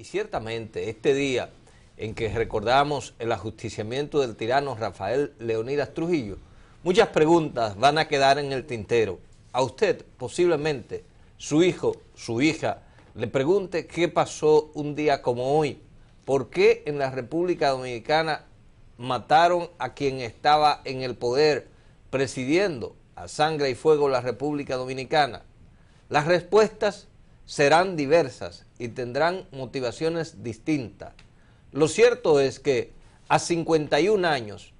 Y ciertamente este día en que recordamos el ajusticiamiento del tirano Rafael Leonidas Trujillo, muchas preguntas van a quedar en el tintero. A usted posiblemente su hijo, su hija, le pregunte qué pasó un día como hoy, por qué en la República Dominicana mataron a quien estaba en el poder presidiendo a sangre y fuego la República Dominicana. Las respuestas serán diversas y tendrán motivaciones distintas. Lo cierto es que a 51 años,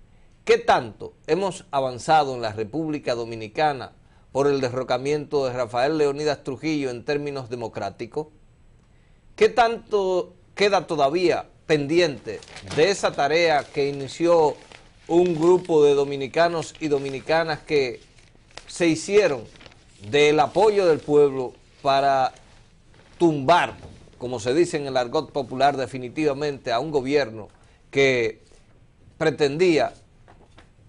¿qué tanto hemos avanzado en la República Dominicana por el derrocamiento de Rafael Leonidas Trujillo en términos democráticos? ¿Qué tanto queda todavía pendiente de esa tarea que inició un grupo de dominicanos y dominicanas que se hicieron del apoyo del pueblo para tumbar, como se dice en el argot popular, definitivamente a un gobierno que pretendía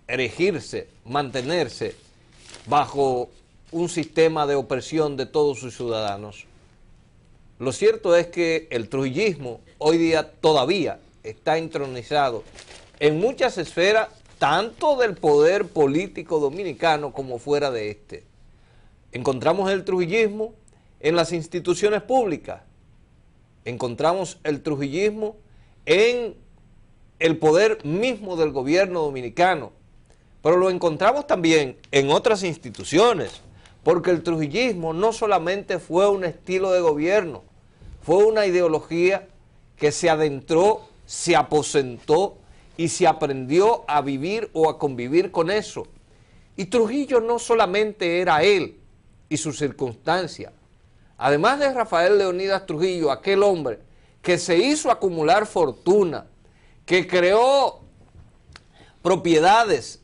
erigirse, mantenerse bajo un sistema de opresión de todos sus ciudadanos. Lo cierto es que el trujillismo hoy día todavía está entronizado en muchas esferas, tanto del poder político dominicano como fuera de este. Encontramos el trujillismo en las instituciones públicas. Encontramos el trujillismo en el poder mismo del gobierno dominicano, pero lo encontramos también en otras instituciones, porque el trujillismo no solamente fue un estilo de gobierno, fue una ideología que se adentró, se aposentó y se aprendió a vivir o a convivir con eso. Y Trujillo no solamente era él y su circunstancia, Además de Rafael Leonidas Trujillo, aquel hombre que se hizo acumular fortuna, que creó propiedades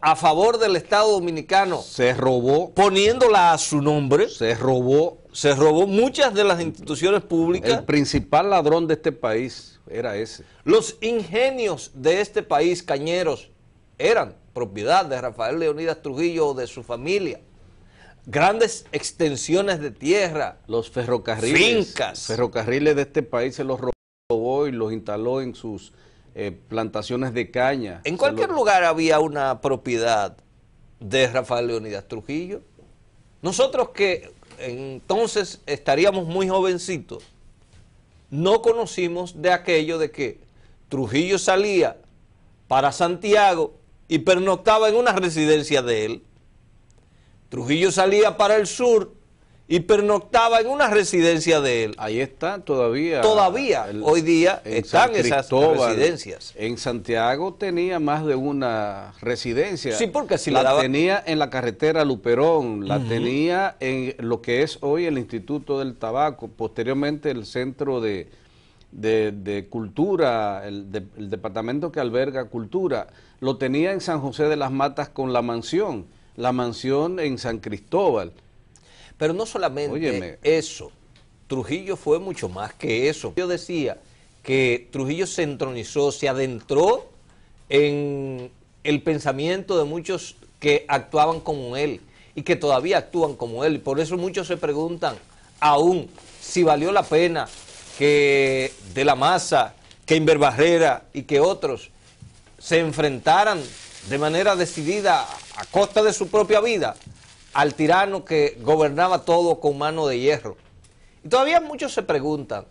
a favor del Estado Dominicano. Se robó. Poniéndola a su nombre. Se robó. Se robó muchas de las instituciones públicas. El principal ladrón de este país era ese. Los ingenios de este país, cañeros, eran propiedad de Rafael Leonidas Trujillo o de su familia grandes extensiones de tierra, los ferrocarriles, ferrocarriles de este país se los robó y los instaló en sus eh, plantaciones de caña. En cualquier lugar había una propiedad de Rafael Leonidas Trujillo. Nosotros que entonces estaríamos muy jovencitos, no conocimos de aquello de que Trujillo salía para Santiago y pernoctaba en una residencia de él. Trujillo salía para el sur y pernoctaba en una residencia de él. Ahí está todavía. Todavía, hoy día están esas residencias. En Santiago tenía más de una residencia. Sí, porque si la, tenía en la carretera Luperón, la tenía en lo que es hoy el Instituto del Tabaco, posteriormente el Centro de, Cultura, el departamento que alberga Cultura, lo tenía en San José de las Matas con la mansión la mansión en San Cristóbal. Pero no solamente eso, Trujillo fue mucho más que eso. Yo decía que Trujillo se entronizó, se adentró en el pensamiento de muchos que actuaban como él y que todavía actúan como él. Por eso muchos se preguntan aún si valió la pena que De La Masa, que Inver y que otros se enfrentaran de manera decidida, a costa de su propia vida, al tirano que gobernaba todo con mano de hierro. Y todavía muchos se preguntan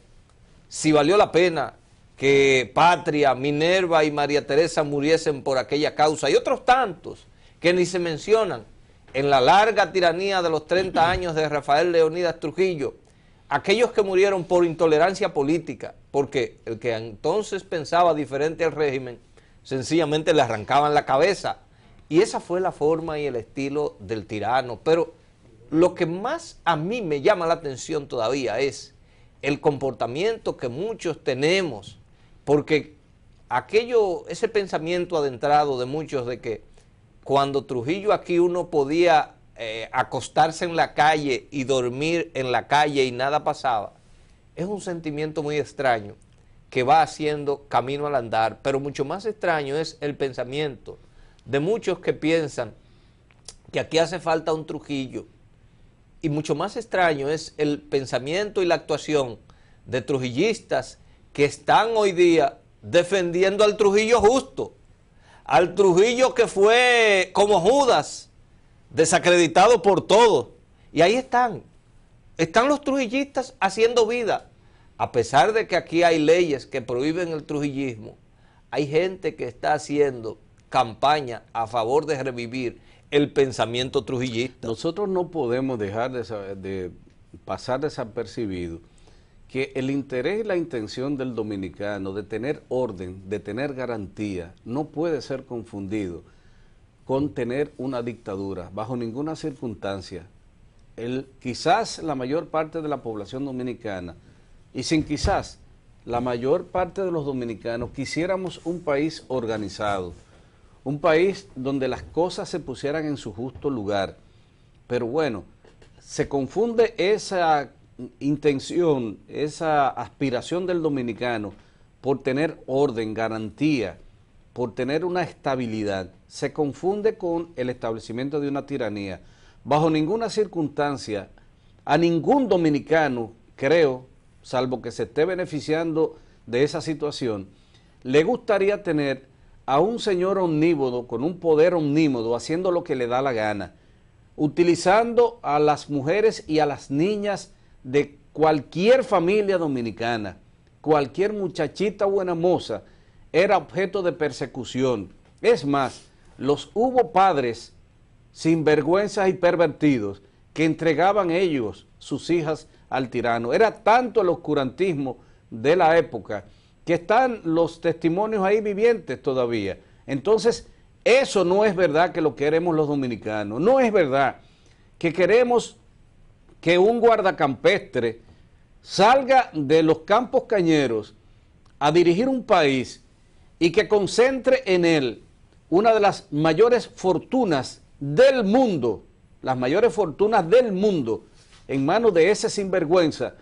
si valió la pena que Patria, Minerva y María Teresa muriesen por aquella causa, y otros tantos que ni se mencionan en la larga tiranía de los 30 años de Rafael Leonidas Trujillo, aquellos que murieron por intolerancia política, porque el que entonces pensaba diferente al régimen, sencillamente le arrancaban la cabeza. Y esa fue la forma y el estilo del tirano. Pero lo que más a mí me llama la atención todavía es el comportamiento que muchos tenemos, porque aquello, ese pensamiento adentrado de muchos de que cuando Trujillo aquí uno podía eh, acostarse en la calle y dormir en la calle y nada pasaba, es un sentimiento muy extraño que va haciendo camino al andar, pero mucho más extraño es el pensamiento de muchos que piensan que aquí hace falta un Trujillo, y mucho más extraño es el pensamiento y la actuación de trujillistas que están hoy día defendiendo al Trujillo justo, al Trujillo que fue como Judas, desacreditado por todos. Y ahí están, están los trujillistas haciendo vida a pesar de que aquí hay leyes que prohíben el trujillismo, hay gente que está haciendo campaña a favor de revivir el pensamiento trujillista. Nosotros no podemos dejar de, pasar desapercibido que el interés y la intención del dominicano de tener orden, de tener garantía, no puede ser confundido con tener una dictadura, bajo ninguna circunstancia. El, quizás la mayor parte de la población dominicana y sin quizás la mayor parte de los dominicanos quisiéramos un país organizado, un país donde las cosas se pusieran en su justo lugar. Pero bueno, se confunde esa intención, esa aspiración del dominicano por tener orden, garantía, por tener una estabilidad, se confunde con el establecimiento de una tiranía. Bajo ninguna circunstancia, a ningún dominicano, creo, salvo que se esté beneficiando de esa situación, le gustaría tener a un señor omnívodo, con un poder omnímodo, haciendo lo que le da la gana, utilizando a las mujeres y a las niñas de cualquier familia dominicana, cualquier muchachita buena moza, era objeto de persecución. Es más, los hubo padres sinvergüenzas y pervertidos que entregaban ellos, sus hijas, al tirano. Era tanto el oscurantismo de la época que están los testimonios ahí vivientes todavía. Entonces, eso no es verdad que lo queremos los dominicanos. No es verdad que queremos que un guardacampestre salga de los campos cañeros a dirigir un país y que concentre en él una de las mayores fortunas del mundo las mayores fortunas del mundo en manos de ese sinvergüenza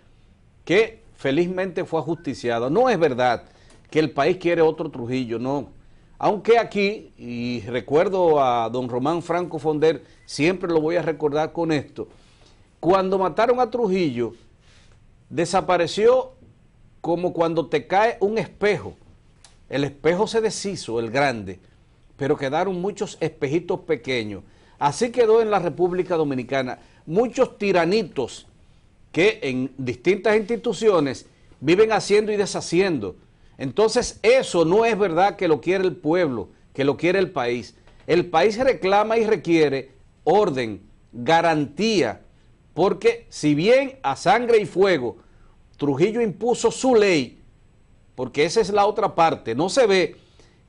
que felizmente fue ajusticiado. No es verdad que el país quiere otro Trujillo, no. Aunque aquí, y recuerdo a don Román Franco Fonder, siempre lo voy a recordar con esto, cuando mataron a Trujillo, desapareció como cuando te cae un espejo. El espejo se deshizo, el grande, pero quedaron muchos espejitos pequeños. Así quedó en la República Dominicana muchos tiranitos que en distintas instituciones viven haciendo y deshaciendo. Entonces eso no es verdad que lo quiere el pueblo, que lo quiere el país. El país reclama y requiere orden, garantía, porque si bien a sangre y fuego Trujillo impuso su ley, porque esa es la otra parte, no se ve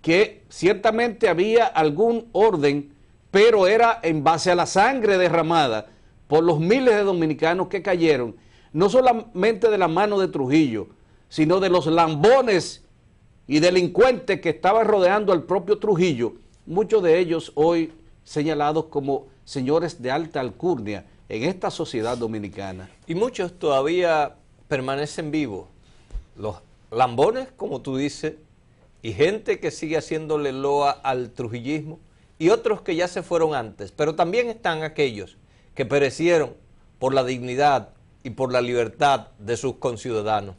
que ciertamente había algún orden pero era en base a la sangre derramada por los miles de dominicanos que cayeron, no solamente de la mano de Trujillo, sino de los lambones y delincuentes que estaban rodeando al propio Trujillo, muchos de ellos hoy señalados como señores de alta alcurnia en esta sociedad dominicana. Y muchos todavía permanecen vivos, los lambones, como tú dices, y gente que sigue haciéndole loa al trujillismo, y otros que ya se fueron antes, pero también están aquellos que perecieron por la dignidad y por la libertad de sus conciudadanos.